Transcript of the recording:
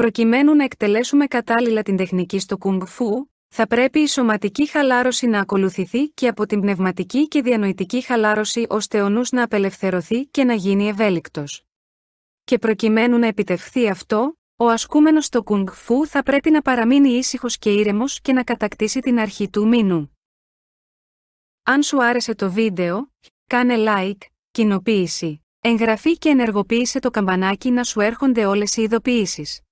Προκειμένου να εκτελέσουμε κατάλληλα την τεχνική στο κουνγκ-φου, θα πρέπει η σωματική χαλάρωση να ακολουθηθεί και από την πνευματική και διανοητική χαλάρωση ώστε ο νους να απελευθερωθεί και να γίνει ευέλικτος. Και προκειμένου να επιτευχθεί αυτό, ο ασκούμενος στο κουνγκ φου θα πρέπει να παραμείνει ήσυχος και ήρεμος και να κατακτήσει την αρχή του μήνου. Αν σου άρεσε το βίντεο, κάνε like, κοινοποίηση, εγγραφή και ενεργοποίησε το καμπανάκι να σου έρχονται όλες οι ειδοποίησει.